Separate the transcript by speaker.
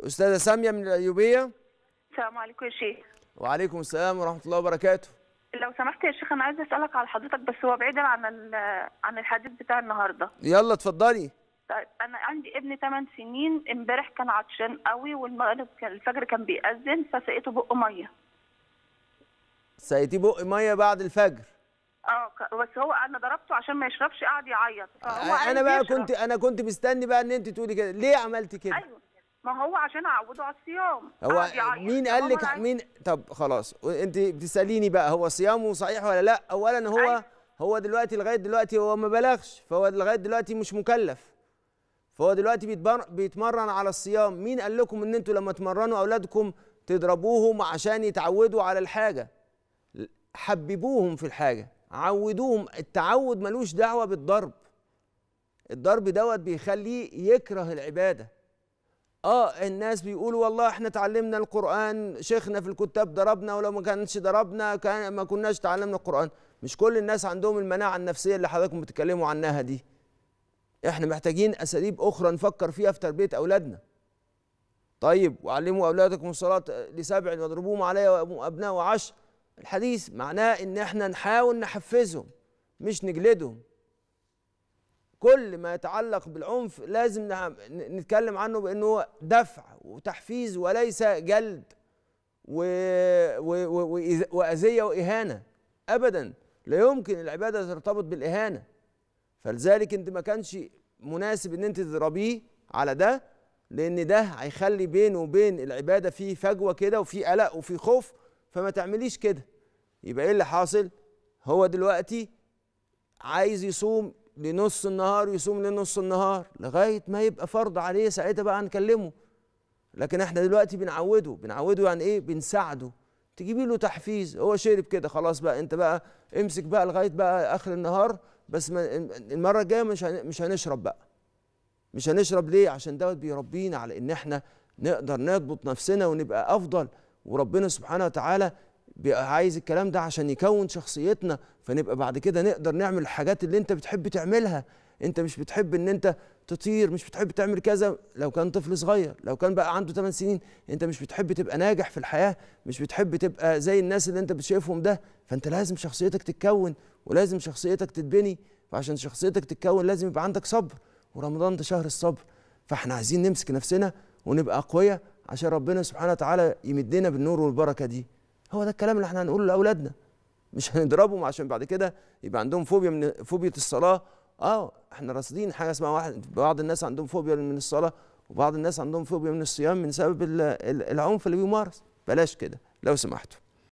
Speaker 1: استاذه ساميه من الايوبيه
Speaker 2: السلام عليكم يا شيخ
Speaker 1: وعليكم السلام ورحمه الله وبركاته
Speaker 2: لو سمحت يا شيخ انا عايزه اسالك على حضرتك بس هو بعيدا عن عن الحديث بتاع النهارده يلا اتفضلي طيب انا عندي ابن 8 سنين امبارح كان عطشان قوي والمغرب كان الفجر كان بيأذن فسقيته بق ميه
Speaker 1: سقيتيه بق ميه بعد الفجر
Speaker 2: اه بس هو انا ضربته عشان ما يشربش قعد يعيط فهو انا
Speaker 1: بقى يشرب. كنت انا كنت مستني بقى ان انت تقولي كده ليه عملتي كده أيوة.
Speaker 2: ما هو عشان اعوده على الصيام هو مين قال لك مين
Speaker 1: طب خلاص انت بتساليني بقى هو صيامه صحيح ولا لا اولا هو هو دلوقتي لغايه دلوقتي هو ما بلغش فهو لغايه دلوقتي مش مكلف فهو دلوقتي بيتمرن على الصيام مين قال لكم ان انتوا لما تمرنوا اولادكم تضربوهم عشان يتعودوا على الحاجه حببوهم في الحاجه عودوهم التعود ملوش دعوه بالضرب الضرب دوت بيخليه يكره العباده اه الناس بيقولوا والله احنا اتعلمنا القران شيخنا في الكتاب ضربنا ولو ما كانش ضربنا كان ما كناش اتعلمنا القران مش كل الناس عندهم المناعه النفسيه اللي حضراتكم بتتكلموا عنها دي احنا محتاجين اساليب اخرى نفكر فيها في تربيه اولادنا طيب وعلموا اولادكم الصلاه لسبع واضربوهم عليها وابناء وعشر الحديث معناه ان احنا نحاول نحفزهم مش نجلدهم كل ما يتعلق بالعنف لازم نتكلم عنه بانه دفع وتحفيز وليس جلد واذيه واهانه ابدا لا يمكن العباده ترتبط بالاهانه فلذلك انت ما كانش مناسب ان انت تضربيه على ده لان ده هيخلي بينه وبين العباده في فجوه كده وفي قلق وفي خوف فما تعمليش كده يبقى ايه اللي حاصل هو دلوقتي عايز يصوم لنص النهار يصوم لنص النهار لغايه ما يبقى فرض عليه ساعتها بقى هنكلمه لكن احنا دلوقتي بنعوده بنعوده يعني ايه بنساعده تجيبي له تحفيز هو شرب كده خلاص بقى انت بقى امسك بقى لغايه بقى اخر النهار بس المره الجايه مش مش هنشرب بقى مش هنشرب ليه عشان دوت بيربينا على ان احنا نقدر نضبط نفسنا ونبقى افضل وربنا سبحانه وتعالى عايز الكلام ده عشان يكون شخصيتنا فنبقى بعد كده نقدر نعمل الحاجات اللي انت بتحب تعملها انت مش بتحب ان انت تطير مش بتحب تعمل كذا لو كان طفل صغير لو كان بقى عنده 8 سنين انت مش بتحب تبقى ناجح في الحياه مش بتحب تبقى زي الناس اللي انت بتشوفهم ده فانت لازم شخصيتك تتكون ولازم شخصيتك تتبني فعشان شخصيتك تتكون لازم يبقى عندك صبر ورمضان ده شهر الصبر فاحنا عايزين نمسك نفسنا ونبقى اقوياء عشان ربنا سبحانه وتعالى يمدنا بالنور والبركه دي هو ده الكلام اللي احنا هنقوله لاولادنا مش هنضربهم عشان بعد كده يبقى عندهم فوبيا من فوبيا الصلاه اه احنا راصدين حاجه اسمها واحد بعض الناس عندهم فوبيا من الصلاه وبعض الناس عندهم فوبيا من الصيام من سبب العنف اللي بيمارس بلاش كده لو سمحتوا